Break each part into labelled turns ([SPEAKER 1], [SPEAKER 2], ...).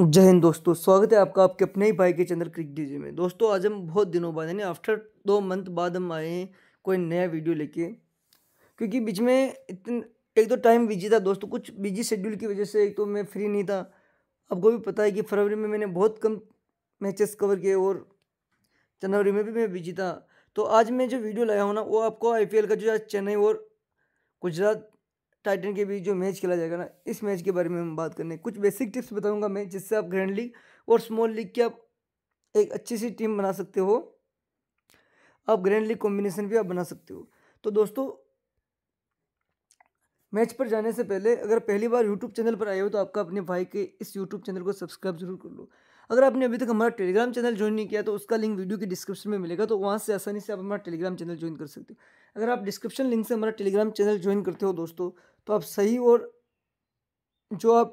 [SPEAKER 1] जय हिंद दोस्तों स्वागत है आपका आपके अपने ही भाई के चंद्र क्रिक जी में दोस्तों आज हम बहुत दिनों बाद यानी आफ्टर दो मंथ बाद हम आए हैं कोई नया वीडियो लेके क्योंकि बीच में इतन एक तो टाइम बिजी था दोस्तों कुछ बिजी शेड्यूल की वजह से एक तो मैं फ्री नहीं था आपको भी पता है कि फरवरी में मैंने बहुत कम मैचेस कवर किए और जनवरी में भी मैं बिजी था तो आज मैं जो वीडियो लाया हूँ ना वो आपको आई का जो आज चेन्नई और गुजरात टाइटन के बीच जो मैच खेला जाएगा ना इस मैच के बारे में हम बात करने कुछ बेसिक टिप्स बताऊंगा मैं जिससे आप ग्रैंड लीग और स्मॉल लीग की आप एक अच्छी सी टीम बना सकते हो आप ग्रैंड लीग कॉम्बिनेशन भी आप बना सकते हो तो दोस्तों मैच पर जाने से पहले अगर पहली बार यूट्यूब चैनल पर आए हो तो आपका अपने भाई के इस यूट्यूब चैनल को सब्सक्राइब जरूर कर लो अगर आपने अभी तक हमारा टेलीग्राम चैनल ज्वाइन नहीं किया तो उसका लिंक वीडियो के डिस्क्रिप्शन में मिलेगा तो वहाँ से आसानी से आप हमारा टेलीग्राम चैनल ज्वाइन कर सकते हो अगर आप डिस्क्रिप्शन लिंक से हमारा टेलीग्राम चैनल ज्वाइन करते हो दोस्तों तो आप सही और जो आप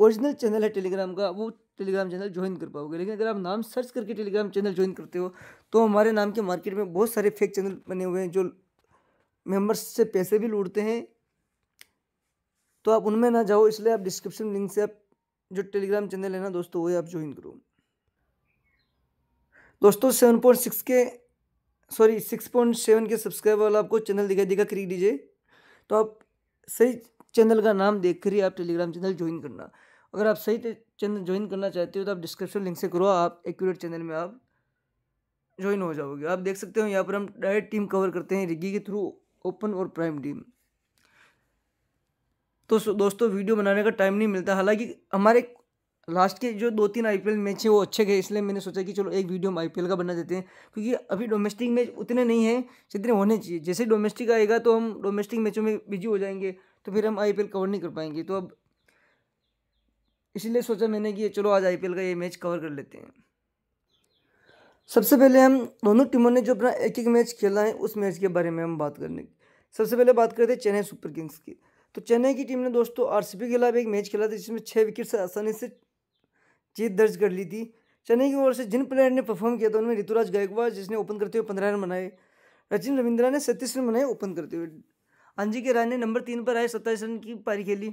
[SPEAKER 1] ओरिजिनल चैनल है टेलीग्राम का वो टेलीग्राम चैनल ज्वाइन कर पाओगे लेकिन अगर आप नाम सर्च करके टेलीग्राम चैनल ज्वाइन करते हो तो हमारे नाम के मार्केट में बहुत सारे फेक चैनल बने हुए हैं जो मेम्बर्स से पैसे भी लूटते हैं तो आप उनमें ना जाओ इसलिए आप डिस्क्रिप्शन लिंक से आप जो टेलीग्राम चैनल है ना दोस्तों वही आप ज्वाइन करो दोस्तों सेवन पॉइंट सिक्स के सॉरी सिक्स पॉइंट सेवन के सब्सक्राइबर वाला आपको चैनल दिखाई देगा क्रिक दीजिए तो आप सही चैनल का नाम देख कर ही आप टेलीग्राम चैनल ज्वाइन करना अगर आप सही चैनल ज्वाइन करना चाहते हो तो आप डिस्क्रिप्शन लिंक से करो आप एक्यूरेट चैनल में आप ज्वाइन हो जाओगे आप देख सकते हो यहाँ पर हम डायरेक्ट टीम कवर करते हैं रिगी के थ्रू ओपन और प्राइम टीम तो दोस्तों वीडियो बनाने का टाइम नहीं मिलता हालांकि हमारे लास्ट के जो दो तीन आईपीएल मैच है वो अच्छे गए इसलिए मैंने सोचा कि चलो एक वीडियो हम आईपीएल का बना देते हैं क्योंकि अभी डोमेस्टिक मैच उतने नहीं हैं जितने होने चाहिए जैसे डोमेस्टिक आएगा तो हम डोमेस्टिक मैचों में बिजी हो जाएंगे तो फिर हम आईपीएल कवर नहीं कर पाएंगे तो अब इसलिए सोचा मैंने कि चलो आज आई का ये मैच कवर कर लेते हैं सबसे पहले हम दोनों टीमों ने जो अपना एक एक मैच खेला है उस मैच के बारे में हम बात करने की सबसे पहले बात करते हैं चेन्नई सुपर किंग्स की तो चेन्नई की टीम ने दोस्तों आरसीबी के खिलाफ एक मैच खेला था जिसमें छः विकेट से आसानी से जीत दर्ज कर ली थी चेन्नई की ओर से जिन प्लेयर ने परफॉर्म किया था उनमें ऋतुराज गायकवाड़ जिसने ओपन करते हुए पंद्रह रन बनाए रचिन रविंद्रा ने सैंतीस रन बनाए ओपन करते हुए अंजी के राय ने नंबर तीन पर आए सत्ताईस रन की पारी खेली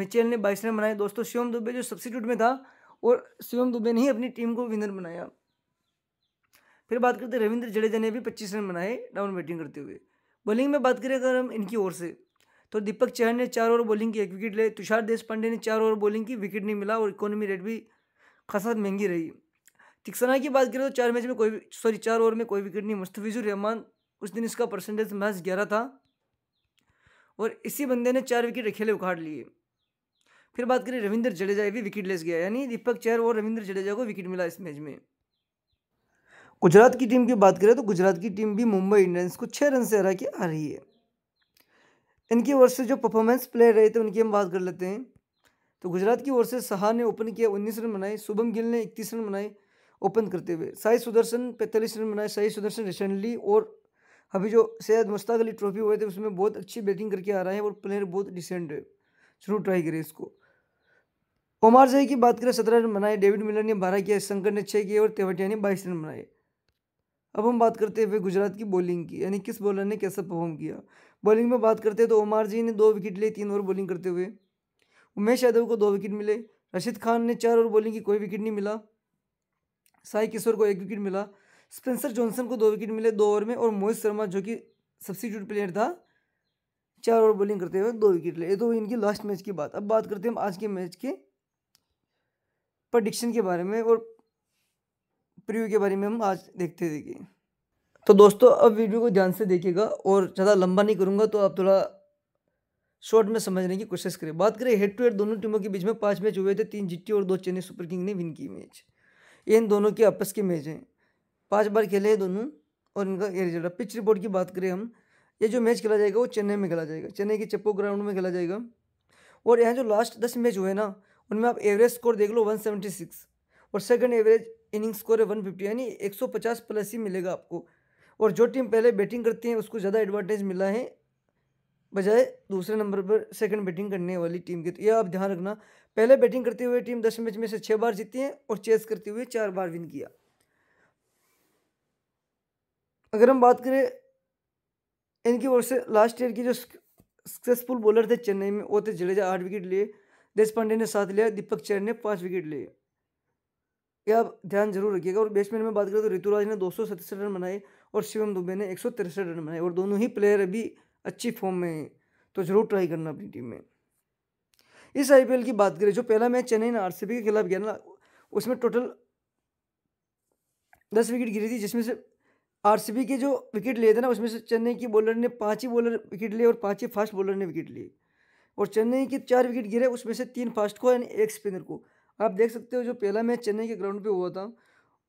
[SPEAKER 1] मिचेल ने बाईस रन बनाए दोस्तों शिवम दुबे जो सब्सिट्यूट में था और शिवम दुबे ने ही अपनी टीम को विनर बनाया फिर बात करते रविंद्र जडेजा ने भी पच्चीस रन बनाए डाउन बैटिंग करते हुए बॉलिंग में बात करें अगर हम इनकी ओर से तो दीपक चहर ने चार ओवर बॉलिंग की एक विकेट ले तुषार देश पांडे ने चार ओवर बॉलिंग की विकेट नहीं मिला और इकोनॉमी रेट भी खासा महंगी रही तिकसना की बात करें तो चार मैच में कोई सॉरी चार ओवर में कोई विकेट नहीं मुस्तफिजुर रहमान उस दिन इसका परसेंटेज मैच ग्यारह था और इसी बंदे ने चार विकेट अकेले उखाड़ लिए फिर बात करें रविंद्र जडेजा भी विकेट लेस गया यानी दीपक चेहर और रविंद्र जडेजा को विकेट मिला इस मैच में गुजरात की टीम की बात करें तो गुजरात की टीम भी मुंबई इंडियंस को छः रन से हरा के आ रही है इनकी ओर से जो परफॉर्मेंस प्लेयर रहे थे उनकी हम बात कर लेते हैं तो गुजरात की ओर से सहा ने ओपन किया उन्नीस रन बनाए शुभम गिल ने इकतीस रन बनाए ओपन करते हुए साई सुदर्शन पैंतालीस रन बनाए साई सुदर्शन रिसेंटली और अभी जो सैयद मुश्ताक अली ट्रॉफी हुए थे उसमें बहुत अच्छी बैटिंग करके आ रहे हैं और प्लेयर बहुत डिसेंट है जरूर ट्राई करें इसको ओमार जय की बात करें सत्रह रन बनाए डेविड मिलर ने बारह किया शंकर ने छः किए और तेवटिया ने बाईस रन बनाए अब हम बात करते हुए गुजरात की बॉलिंग की यानी किस बॉलर ने कैसा परफॉर्म किया बॉलिंग में बात करते हैं तो ओमार जी ने दो विकेट लिए तीन ओवर बॉलिंग करते हुए उमेश यादव को दो विकेट मिले रशीद खान ने चार ओवर बॉलिंग की कोई विकेट नहीं मिला साई किशोर को एक विकेट मिला स्पेंसर जॉनसन को दो विकेट मिले दो ओवर में और मोहित शर्मा जो कि सब्सिट्यूट प्लेयर था चार ओवर बॉलिंग करते हुए दो विकेट ले तो इनकी लास्ट मैच की बात अब बात करते हैं हम आज के मैच के प्रडिक्शन के बारे में और प्रीव्यू के बारे में हम आज देखते देखिए तो दोस्तों अब वीडियो को ध्यान से देखिएगा और ज़्यादा लंबा नहीं करूँगा तो आप थोड़ा शॉर्ट में समझने की कोशिश करें बात करें हेड टू हेड दोनों टीमों के बीच में पाँच मैच हुए थे तीन जिट्टी और दो चेन्नई सुपर किंग ने विन की मैच इन दोनों के आपस के मैच हैं पाँच बार खेले हैं दोनों और इनका ये रिजल्ट पिच रिपोर्ट की बात करें हम ये जो मैच खेला जाएगा वो चेन्नई में खेला जाएगा चेन्नई के चप्पो ग्राउंड में खेला जाएगा और यहाँ जो लास्ट दस मैच हुए ना उनमें आप एवरेज स्कोर देख लो वन सेवेंटी सिक्स और सेकंड एवरेज इनिंग स्कोर है वन फिफ्टी यानी एक सौ पचास प्लस ही मिलेगा आपको और जो टीम पहले बैटिंग करती है उसको ज़्यादा एडवांटेज मिला है बजाय दूसरे नंबर पर सेकंड बैटिंग करने वाली टीम की तो यह आप ध्यान रखना पहले बैटिंग करते हुए टीम दस मैच में से छः बार जीती है और चेस करते हुए चार बार विन किया अगर हम बात करें इनकी ओर से लास्ट ईयर की जो सक्सेसफुल बॉलर थे चेन्नई में वो थे जडेजा आठ विकेट लिए देश पांडे ने सात लिया दीपक चैर ने पाँच विकेट लिए यह आप ध्यान जरूर रखिएगा और बैट्समैन में बात करें तो ऋतुराज ने दो रन बनाए और शिवम दुबे ने एक रन बनाए और दोनों ही प्लेयर अभी अच्छी फॉर्म में तो ज़रूर ट्राई करना अपनी टीम में इस आई की बात करें जो पहला मैच चेन्नई ने आरसीबी के खिलाफ गया ना उसमें टोटल दस विकेट गिरी थी जिसमें से आर के जो विकेट लिए थे ना उसमें से चेन्नई की बॉलर ने पाँच ही बॉलर विकेट लिए और पाँच ही फास्ट बॉलर ने विकेट लिए और चेन्नई के चार विकेट गिरे उसमें से तीन फास्ट को यानी एक स्पिनर को आप देख सकते हो जो पहला मैच चेन्नई के ग्राउंड पर हुआ था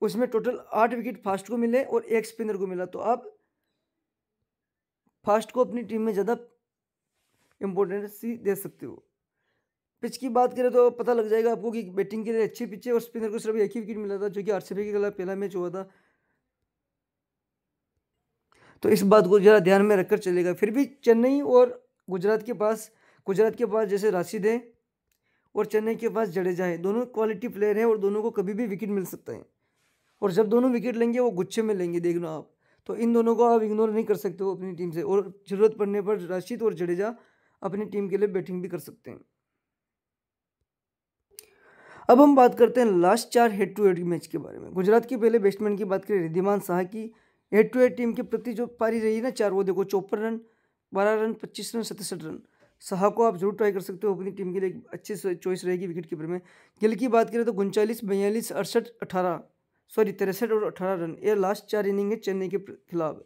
[SPEAKER 1] उसमें टोटल आठ विकेट फास्ट को मिले और एक स्पिनर को मिला तो आप फास्ट को अपनी टीम में ज़्यादा इम्पोर्टेंसी दे सकते हो पिच की बात करें तो पता लग जाएगा आपको कि बैटिंग के लिए अच्छी पिच है और स्पिनर को सिर्फ एक ही विकेट मिला था जो कि आर के खिलाफ पहला मैच हुआ था तो इस बात को ज़रा ध्यान में रखकर चलेगा फिर भी चेन्नई और गुजरात के पास गुजरात के पास जैसे राशिद है और चेन्नई के पास जडेजा है दोनों क्वालिटी प्लेयर हैं और दोनों को कभी भी विकेट मिल सकता है और जब दोनों विकेट लेंगे वो गुच्छे में लेंगे देखना आप तो इन दोनों को आप इग्नोर नहीं कर सकते हो अपनी टीम से और ज़रूरत पड़ने पर राशिद और जडेजा अपनी टीम के लिए बैटिंग भी कर सकते हैं अब हम बात करते हैं लास्ट चार हेड टू हेड मैच के बारे में गुजरात के पहले बैट्समैन की बात करें रिधिमान शाह की हेड टू हेड टीम के प्रति जो पारी रही ना चार वो देखो चौपन रन बारह रन पच्चीस रन सतसठ रन शाह को आप जरूर ट्राई कर सकते हो अपनी टीम के लिए एक अच्छी चॉइस रहेगी विकेट कीपर में गिल की बात करें तो उनचालीस बयालीस अड़सठ अठारह सॉरी तिरसठ और अठारह रन ये लास्ट चार इनिंग है चेन्नई के खिलाफ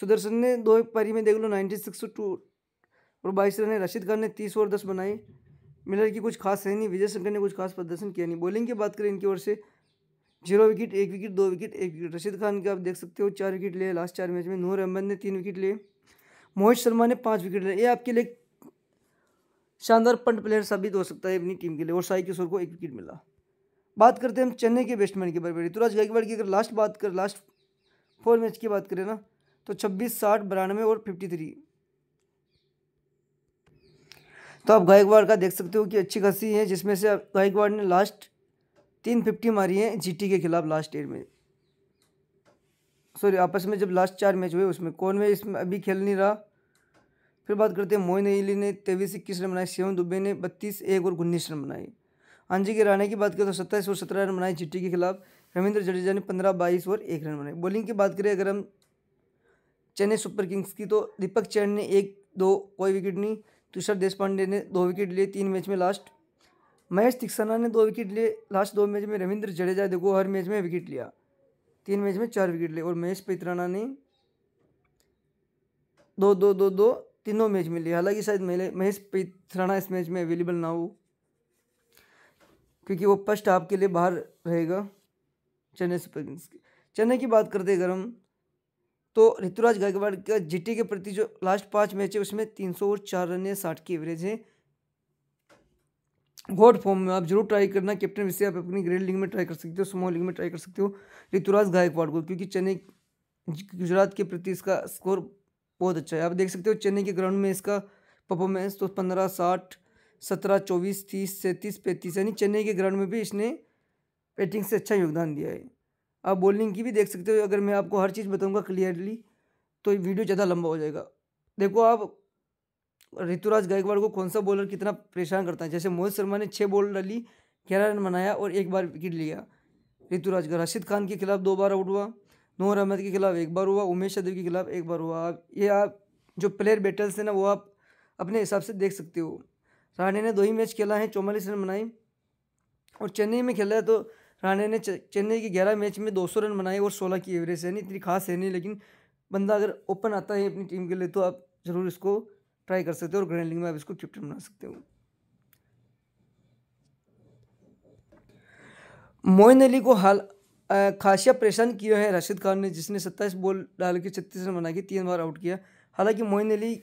[SPEAKER 1] सुदर्शन ने दो पारी में देख लो नाइन्टी सिक्स टू और बाईस रन है रशीद खान ने तीस ओवर दस बनाए मिलर की कुछ खास है नहीं विजय शंकर ने कुछ खास प्रदर्शन किया नहीं बॉलिंग की बात करें इनकी ओर से जीरो विकेट एक विकेट दो विकेट एक विकेट रशीद खान के आप देख सकते हो चार विकेट लिए लास्ट चार मैच में नूर अहमद ने तीन विकेट लिए मोहित शर्मा ने पाँच विकेट लिए ये आपके लिए शानदार पंट प्लेयर साबित हो सकता है अपनी टीम के लिए और साई किशोर को एक विकेट मिला बात करते हैं हम चेन्नई के बैट्समैन की बारे में ऋतुराज गायकवाड़ की अगर लास्ट बात कर लास्ट फोर मैच की बात करें ना तो छब्बीस साठ बानवे और फिफ्टी थ्री तो आप गायकवाड़ का देख सकते हो कि अच्छी खासी है जिसमें से गायकवाड़ ने लास्ट तीन फिफ्टी मारी है जीटी के खिलाफ लास्ट ईयर में सॉरी आपस में जब लास्ट चार मैच हुए उसमें कौन में इसमें अभी खेल नहीं रहा फिर बात करते हैं मोइन अली ने तेईस इक्कीस रन बनाए शिवम दुबे ने बत्तीस एक और उन्नीस रन बनाए हाँ जी के रहने की बात करें तो सत्ताईस और सत्रह रन बनाए चिट्टी के खिलाफ रविंद्र जडेजा ने पंद्रह बाईस और एक रन बनाए बॉलिंग की बात करें अगर हम चेन्नई सुपर किंग्स की तो दीपक चैन ने एक दो कोई विकेट नहीं तुषार देशपांडे ने दो विकेट लिए तीन मैच में लास्ट महेश तिक्सना ने दो विकेट लिए लास्ट दो मैच में रविंद्र जडेजा देखो हर मैच में विकेट लिया तीन मैच में चार विकेट लिए और महेश पित्राना ने दो दो दो दो तीनों मैच में लिए हालांकि शायद महेश पित्राना इस मैच में अवेलेबल ना हो क्योंकि वो फर्स्ट आपके लिए बाहर रहेगा चेन्नई सुपर किंग्स की चेन्नई की बात करते हैं अगर हम तो ऋतुराज गायकवाड़ का जीटी के प्रति जो लास्ट पाँच मैच है उसमें तीन सौ और चार रन या साठ की एवरेज है हॉट फॉर्म में आप जरूर ट्राई करना कैप्टन विषय आप अपनी ग्रेड लीग में ट्राई कर सकते हो स्मॉल लीग में ट्राई कर सकते हो ऋतुराज गायकवाड़ को क्योंकि चेन्नई गुजरात के प्रति इसका स्कोर बहुत अच्छा है आप देख सकते हो चेन्नई के ग्राउंड में इसका परफॉर्मेंस तो पंद्रह साठ सत्रह चौबीस तीस सैंतीस पैंतीस यानी चेन्नई के ग्राउंड में भी इसने बैटिंग से अच्छा योगदान दिया है आप बॉलिंग की भी देख सकते हो अगर मैं आपको हर चीज़ बताऊँगा क्लियरली तो ये वीडियो ज़्यादा लंबा हो जाएगा देखो आप ऋतुराज गायकवाड़ को कौन सा बॉलर कितना परेशान करता है जैसे मोहित शर्मा ने छः बॉल डाली ग्यारह रन बनाया और एक बार विकेट लिया ऋतुराज का राशिद खान के खिलाफ दो बार आउट हुआ नोहर अहमद के खिलाफ एक बार हुआ उमेश यादव के खिलाफ एक बार हुआ आप ये आप जो प्लेयर बैटल्स हैं ना वो आप अपने हिसाब से देख सकते हो राणे ने दो ही मैच खेला है चौवालीस रन बनाए और चेन्नई में खेला है तो राणे ने चेन्नई के ग्यारह मैच में दो सौ रन बनाए और सोलह की एवरेज है नहीं इतनी खास है नहीं लेकिन बंदा अगर ओपन आता है अपनी टीम के लिए तो आप ज़रूर इसको ट्राई कर सकते हो और ग्रैंड लीग में आप इसको कैप्टन बना सकते हो मोइन अली को हाल खासिया परेशान किया है राशिद खान ने जिसने सत्ताईस बॉल डाल के छत्तीस रन बना के तीन बार आउट किया हालांकि मोइन अली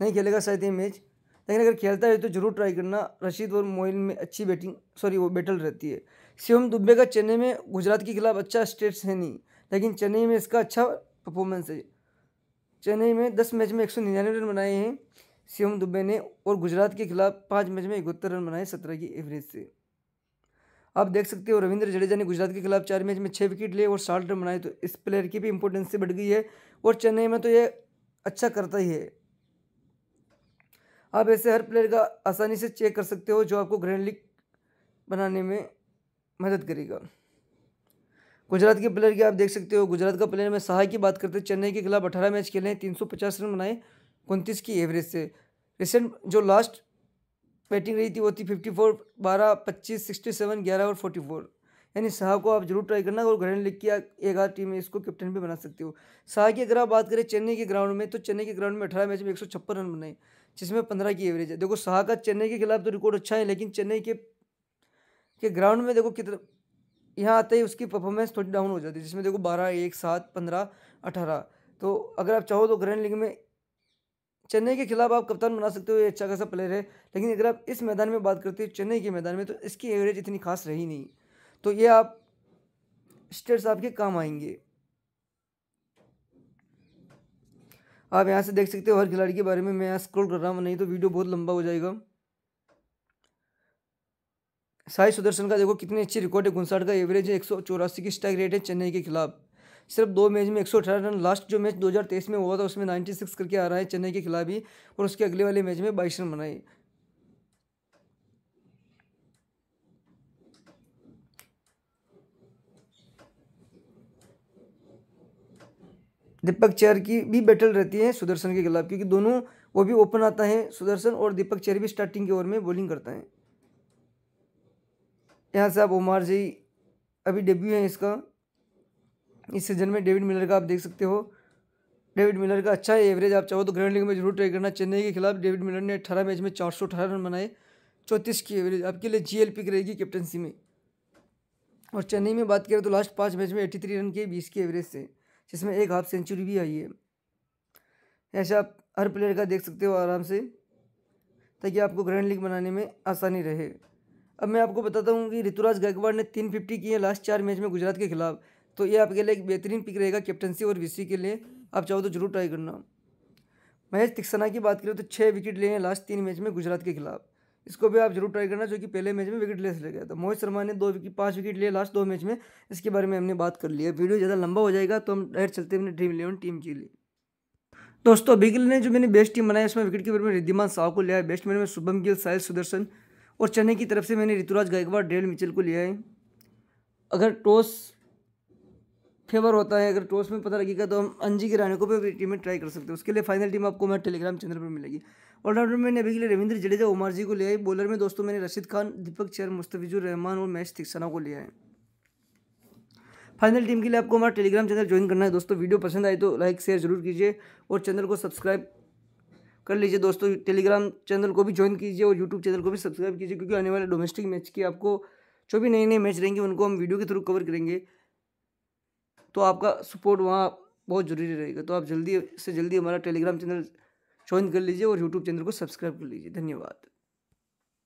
[SPEAKER 1] नहीं खेलेगा शायद ये मैच लेकिन अगर खेलता है तो जरूर ट्राई करना रशीद और मोइन में अच्छी बैटिंग सॉरी वो बैटल रहती है शिवम दुबे का चेन्नई में गुजरात के खिलाफ अच्छा स्टेट्स है नहीं लेकिन चेन्नई में इसका अच्छा परफॉर्मेंस है चेन्नई में दस मैच में एक सौ निन्यानवे रन बनाए हैं शिवम दुबे ने और गुजरात के खिलाफ पाँच मैच में इकहत्तर रन बनाए सत्रह की एवरेज से आप देख सकते हो रविंद्र जडेजा ने गुजरात के खिलाफ चार मैच में छः विकेट लिए और साठ रन बनाए तो इस प्लेयर की भी इंपॉर्टेंस से बढ़ गई है और चेन्नई में तो ये अच्छा करता ही है आप ऐसे हर प्लेयर का आसानी से चेक कर सकते हो जो आपको ग्रैंड लीग बनाने में मदद करेगा गुजरात के प्लेयर की आप देख सकते हो गुजरात का प्लेयर में सहाय की बात करते हैं चेन्नई के खिलाफ अठारह मैच खेले हैं तीन सौ पचास रन बनाए उनतीस की एवरेज से रिसेंट जो लास्ट बैटिंग रही थी वो थी फिफ्टी फोर बारह पच्चीस सिक्सटी सेवन ग्यारह और फोर्टी फोर यानी शाह को आप जरूर ट्राई करना और ग्रैंड लीग की एक आध टीम में इसको कैप्टन भी बना सकते हो शाह की अगर आप बात करें चेन्नई के ग्राउंड में तो चेन्नई के ग्राउंड में अठारह मैच में एक सौ छप्पन रन बनाए जिसमें पंद्रह की एवरेज है देखो शाह का चेन्नई के खिलाफ तो रिकॉर्ड अच्छा है लेकिन चेन्नई के के ग्राउंड में देखो कितना यहाँ आते ही उसकी परफॉर्मेंस थोड़ी डाउन हो जाती है जिसमें देखो बारह एक सात पंद्रह अठारह तो अगर आप चाहो तो ग्रैंड लीग में चेन्नई के खिलाफ आप कप्तान बना सकते हो ये अच्छा खासा प्लेयर है लेकिन अगर आप इस मैदान में बात करते हो चेन्नई के मैदान में तो इसकी एवरेज इतनी खास रही नहीं तो ये आप स्टेट्स आपके काम आएंगे आप यहाँ से देख सकते हो हर खिलाड़ी के बारे में मैं यहाँ स्क्रोल कर रहा हूँ नहीं तो वीडियो बहुत लंबा हो जाएगा साई सुदर्शन का देखो कितनी अच्छी रिकॉर्ड है गुनसाड़ का एवरेज है एक सौ चौरासी की स्ट्राइक रेट है चेन्नई के खिलाफ सिर्फ दो मैच में एक सौ अठारह रन लास्ट जो मैच 2023 में हुआ था उसमें 96 करके आ रहा है चेन्नई के खिलाफ ही और उसके अगले वाले मैच में बाईस रन बनाए दीपक चेयर की भी बैटल रहती है सुदर्शन के खिलाफ क्योंकि दोनों वो भी ओपन आता है सुदर्शन और दीपक चेयर भी स्टार्टिंग के ओवर में बॉलिंग करता है यहाँ से आप ओमार जी अभी डेब्यू है इसका इस सीजन में डेविड मिलर का आप देख सकते हो डेविड मिलर का अच्छा है एवरेज आप चाहो तो ग्रैंड लीग में जरूर ट्राई करना चेन्नई के खिलाफ डेविड मिलर ने अठारह मैच में चार सौ अठारह रन बनाए चौंतीस की एवरेज आपके लिए जी एल पिक रहेगी कैप्टनसी में और चेन्नई में बात करें तो लास्ट पाँच मैच में एट्टी थ्री रन के बीस की एवरेज से जिसमें एक हाफ सेंचुरी भी आई है ऐसे आप हर प्लेयर का देख सकते हो आराम से ताकि आपको ग्रैंड लीग बनाने में आसानी रहे अब मैं आपको बताता हूँ कि ऋतुराज गायकवाड़ ने तीन फिफ्टी किए लास्ट चार मैच में गुजरात के खिलाफ तो ये आपके लिए एक बेहतरीन पिक रहेगा कैप्टनसी और विसी के लिए आप चाहो तो जरूर ट्राई करना महेश तिक्सना की बात करें तो छः विकेट लिए हैं लास्ट तीन मैच में गुजरात के खिलाफ इसको भी आप जरूर ट्राई करना जो कि पहले मैच में विकेट लेस ले गया था तो मोहित शर्मा ने दो विकेट पाँच विकेट लिए लास्ट दो मैच में इसके बारे में हमने बात कर ली है वीडियो ज़्यादा लंबा हो जाएगा तो हम डायरेक्ट चलते हैं अपने ड्रीम इलेवन टीम के लिए दोस्तों अभी ने जो मैंने बेस्ट टीम बनाया इसमें विकेट कीपर में रिद्धिमान साहु को लिया है बेस्टमैन में शुभम गिल साहिल सुदर्शन और चेन्नई की तरफ से मैंने ऋतुराज गायकवाड़ डेल मिचल को लिया है अगर टॉस फेवर होता है अगर टॉस में पता लगेगा तो हम अंजी की रानी को भी अपनी टीम में ट्राई कर सकते हैं उसके लिए फाइनल टीम आपको मैं टेलीग्राम चैनल पर मिलेगी ऑलराउंडर में अभी के लिए रविंद्र जडेजा उमर जी को लिया है बॉलर में दोस्तों मैंने रशीद खान दीपक चर मुस्तफिजुर रहमान और मैच तिक्सना को लिया है फाइनल टीम के लिए आपको हमारा टेलीग्राम चैनल ज्वाइन करना है दोस्तों वीडियो पसंद आए तो लाइक शेयर जरूर कीजिए और चैनल को सब्सक्राइब कर लीजिए दोस्तों टेलीग्राम चैनल को भी ज्वाइन कीजिए और यूट्यूब चैनल को भी सब्सक्राइब कीजिए क्योंकि आने वाले डोमेस्टिक मैच की आपको जो भी नए नए मैच रहेंगे उनको हम वीडियो के थ्रू कवर करेंगे तो आपका सपोर्ट वहाँ बहुत ज़रूरी रहेगा तो आप जल्दी से जल्दी हमारा टेलीग्राम चैनल ज्वाइन कर लीजिए और यूट्यूब चैनल को सब्सक्राइब कर लीजिए धन्यवाद